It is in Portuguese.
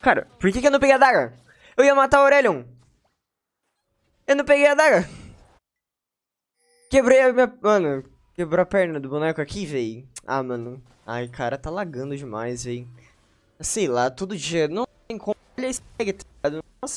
Cara, por que, que eu não peguei a daga? Eu ia matar o Aurelion. Eu não peguei a daga. Quebrei a minha... Mano, quebrou a perna do boneco aqui, véi. Ah, mano. Ai, cara, tá lagando demais, véi. Sei lá, todo dia... Não tem como... Olha esse tag, tá ligado? Nossa,